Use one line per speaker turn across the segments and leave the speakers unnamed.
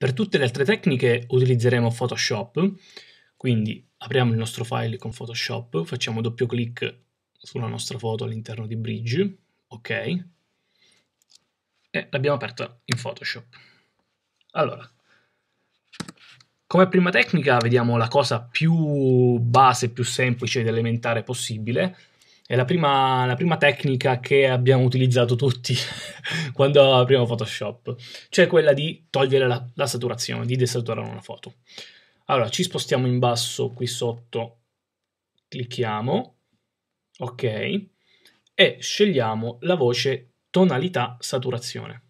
Per tutte le altre tecniche utilizzeremo Photoshop, quindi apriamo il nostro file con Photoshop, facciamo doppio clic sulla nostra foto all'interno di Bridge, ok, e l'abbiamo aperta in Photoshop. Allora, come prima tecnica vediamo la cosa più base, più semplice ed elementare possibile, è la prima, la prima tecnica che abbiamo utilizzato tutti quando apriamo Photoshop, cioè quella di togliere la, la saturazione, di desaturare una foto. Allora, ci spostiamo in basso qui sotto, clicchiamo, ok, e scegliamo la voce tonalità saturazione.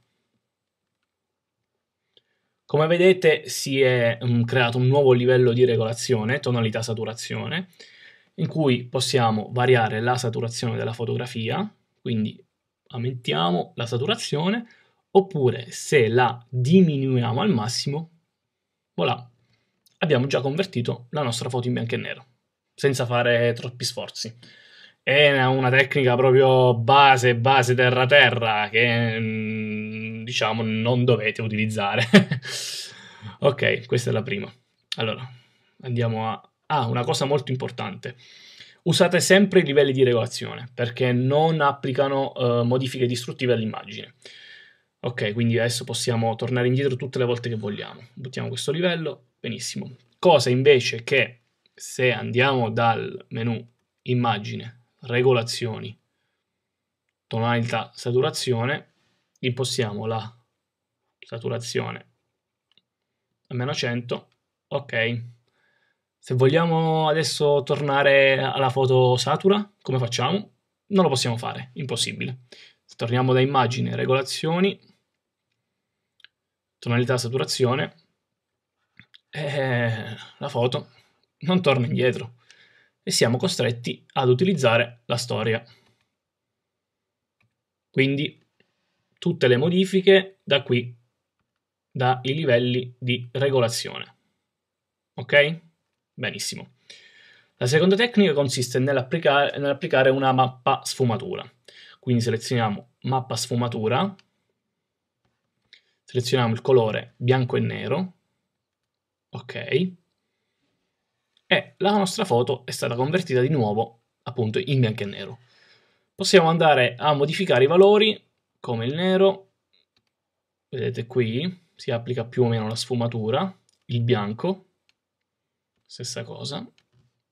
Come vedete si è um, creato un nuovo livello di regolazione, tonalità saturazione, in cui possiamo variare la saturazione della fotografia, quindi aumentiamo la saturazione, oppure se la diminuiamo al massimo, voilà, abbiamo già convertito la nostra foto in bianco e nero, senza fare troppi sforzi. È una tecnica proprio base, base terra-terra, che mm, diciamo non dovete utilizzare. ok, questa è la prima. Allora, andiamo a Ah, una cosa molto importante. Usate sempre i livelli di regolazione perché non applicano eh, modifiche distruttive all'immagine. Ok, quindi adesso possiamo tornare indietro tutte le volte che vogliamo. Buttiamo questo livello, benissimo. Cosa invece che se andiamo dal menu immagine, regolazioni, tonalità, saturazione, impostiamo la saturazione a meno 100, ok, se vogliamo adesso tornare alla foto satura, come facciamo? Non lo possiamo fare, impossibile. Torniamo da immagine, regolazioni, tonalità, saturazione, e la foto non torna indietro e siamo costretti ad utilizzare la storia. Quindi tutte le modifiche da qui, dai livelli di regolazione. Ok? Benissimo. La seconda tecnica consiste nell'applicare, nell'applicare una mappa sfumatura. Quindi selezioniamo mappa sfumatura, selezioniamo il colore bianco e nero, ok, e la nostra foto è stata convertita di nuovo appunto in bianco e nero. Possiamo andare a modificare i valori come il nero, vedete qui si applica più o meno la sfumatura, il bianco, stessa cosa,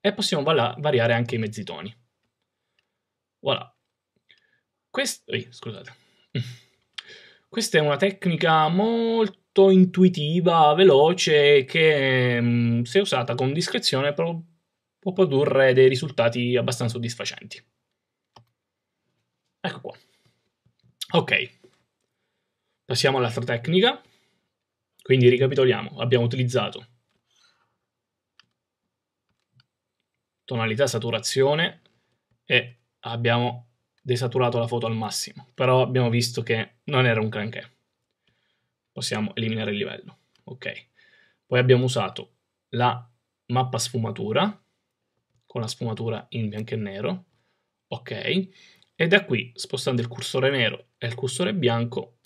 e possiamo variare anche i mezzi toni. Voilà. Quest eh, scusate. Questa è una tecnica molto intuitiva, veloce, che mm, se usata con discrezione può produrre dei risultati abbastanza soddisfacenti. Ecco qua. Ok. Passiamo all'altra tecnica. Quindi ricapitoliamo. Abbiamo utilizzato tonalità saturazione e abbiamo desaturato la foto al massimo, però abbiamo visto che non era un granché. Possiamo eliminare il livello, ok. Poi abbiamo usato la mappa sfumatura, con la sfumatura in bianco e nero, ok. E da qui, spostando il cursore nero e il cursore bianco,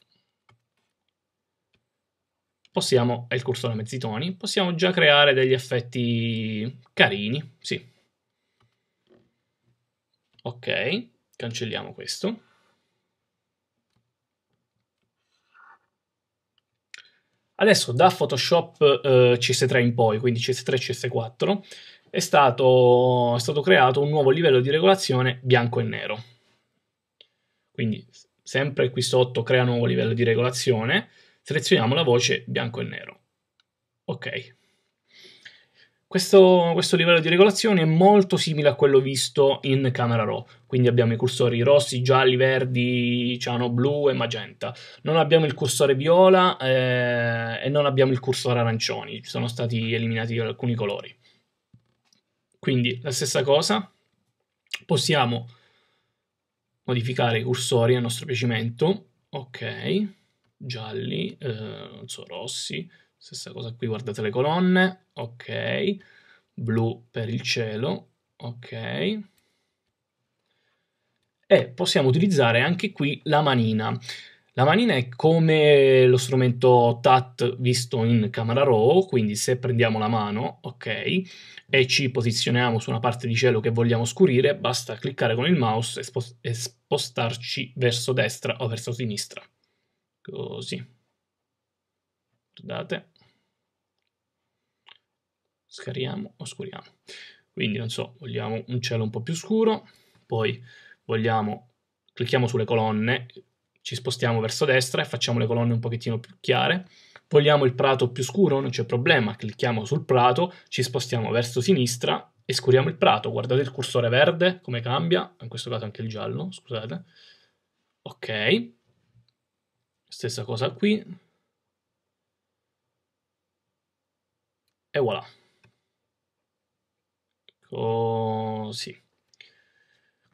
possiamo, e il cursore a mezzi possiamo già creare degli effetti carini, sì, Ok, cancelliamo questo. Adesso da Photoshop eh, CS3 in poi, quindi CS3 e CS4, è stato, è stato creato un nuovo livello di regolazione bianco e nero. Quindi sempre qui sotto crea nuovo livello di regolazione, selezioniamo la voce bianco e nero. Ok. Questo, questo, livello di regolazione è molto simile a quello visto in Camera Raw, quindi abbiamo i cursori rossi, gialli, verdi, ciano, blu e magenta. Non abbiamo il cursore viola eh, e non abbiamo il cursore arancioni, ci sono stati eliminati alcuni colori. Quindi la stessa cosa, possiamo modificare i cursori a nostro piacimento, ok, gialli, eh, non so, rossi, Stessa cosa qui, guardate le colonne, ok, blu per il cielo, ok. E possiamo utilizzare anche qui la manina. La manina è come lo strumento TAT visto in camera RAW, quindi se prendiamo la mano, ok, e ci posizioniamo su una parte di cielo che vogliamo scurire, basta cliccare con il mouse e, spost e spostarci verso destra o verso sinistra. Così. Guardate scariamo, oscuriamo. Quindi, non so, vogliamo un cielo un po' più scuro, poi vogliamo, clicchiamo sulle colonne, ci spostiamo verso destra e facciamo le colonne un pochettino più chiare. Vogliamo il prato più scuro? Non c'è problema, clicchiamo sul prato, ci spostiamo verso sinistra e scuriamo il prato. Guardate il cursore verde, come cambia, in questo caso anche il giallo, scusate. Ok, stessa cosa qui. E voilà. Così.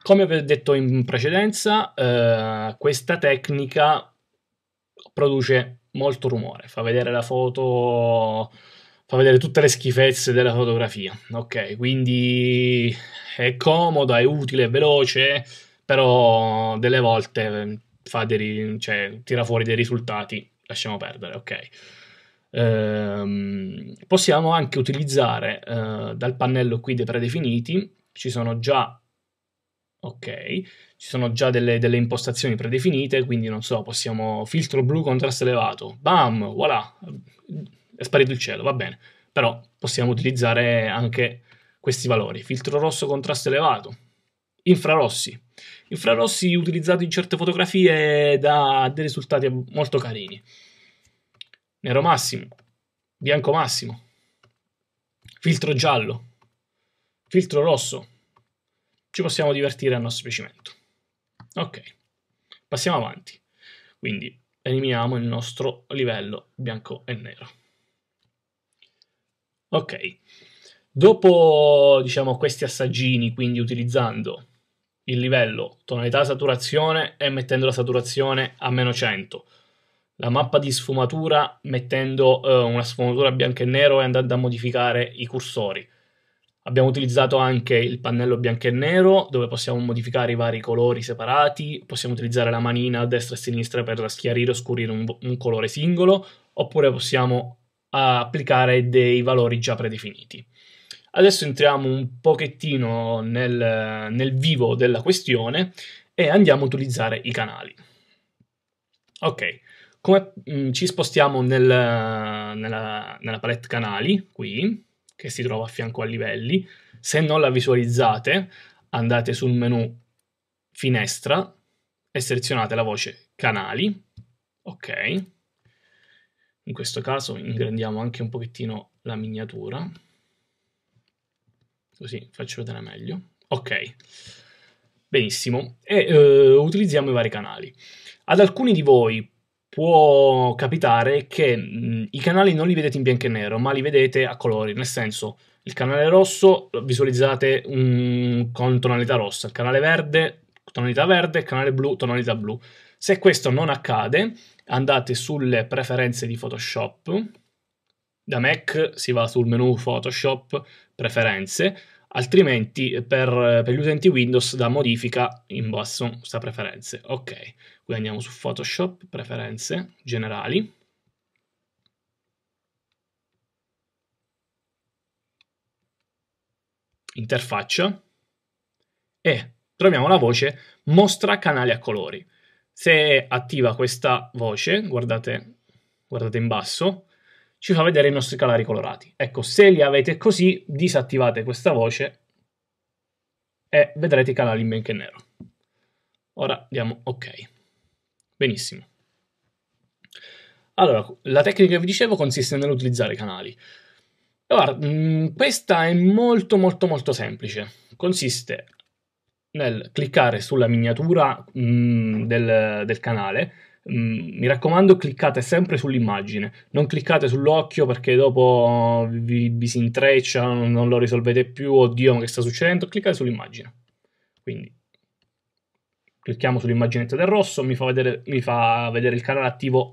Come vi ho detto in precedenza, eh, questa tecnica produce molto rumore, fa vedere la foto, fa vedere tutte le schifezze della fotografia. Ok, quindi è comoda, è utile, è veloce, però delle volte ehm, dei, cioè, tira fuori dei risultati, lasciamo perdere, ok eh, possiamo anche utilizzare eh, dal pannello qui dei predefiniti, ci sono già, okay, ci sono già delle, delle, impostazioni predefinite, quindi non so, possiamo filtro blu contrasto elevato, bam, voilà, è sparito il cielo, va bene, però possiamo utilizzare anche questi valori, filtro rosso contrasto elevato, infrarossi, infrarossi utilizzati in certe fotografie da dei risultati molto carini nero massimo, bianco massimo, filtro giallo, filtro rosso. Ci possiamo divertire al nostro piacimento. Ok, passiamo avanti. Quindi eliminiamo il nostro livello bianco e nero. Ok, dopo diciamo questi assaggini, quindi utilizzando il livello tonalità saturazione e mettendo la saturazione a meno 100 la mappa di sfumatura mettendo eh, una sfumatura bianco e nero e andando a modificare i cursori. Abbiamo utilizzato anche il pannello bianco e nero dove possiamo modificare i vari colori separati, possiamo utilizzare la manina a destra e a sinistra per schiarire o scurire un, un colore singolo, oppure possiamo ah, applicare dei valori già predefiniti. Adesso entriamo un pochettino nel, nel vivo della questione e andiamo a utilizzare i canali. Ok, come mh, mm, ci spostiamo nel, nella, nella palette canali, qui, che si trova a fianco a livelli, se non la visualizzate andate sul menu finestra e selezionate la voce canali, ok, in questo caso ingrandiamo anche un pochettino la miniatura, così faccio vedere meglio, ok, benissimo, e eh, utilizziamo i vari canali. Ad alcuni di voi può capitare che mh, i canali non li vedete in bianco e nero, ma li vedete a colori, nel senso il canale rosso visualizzate um, con tonalità rossa, il canale verde tonalità verde, il canale blu tonalità blu. Se questo non accade, andate sulle preferenze di Photoshop. Da Mac si va sul menu Photoshop, preferenze, altrimenti per, per gli utenti Windows da modifica in basso sta preferenze. Ok qui andiamo su Photoshop, preferenze, generali. Interfaccia e troviamo la voce mostra canali a colori. Se attiva questa voce, guardate, guardate in basso, ci fa vedere i nostri canali colorati. Ecco, se li avete così, disattivate questa voce e vedrete i canali in bianco e nero. Ora diamo ok. Benissimo. Allora, la tecnica che vi dicevo consiste nell'utilizzare i canali. Allora, mm, questa è molto molto molto semplice. Consiste nel cliccare sulla miniatura mh, mm, del, del, canale. Mh, mm, mi raccomando, cliccate sempre sull'immagine, non cliccate sull'occhio perché dopo vi, vi si intreccia, non, non lo risolvete più, oddio ma che sta succedendo, cliccate sull'immagine. Quindi Clicchiamo sull'immaginetta del rosso, mi fa vedere, mi fa vedere il canale attivo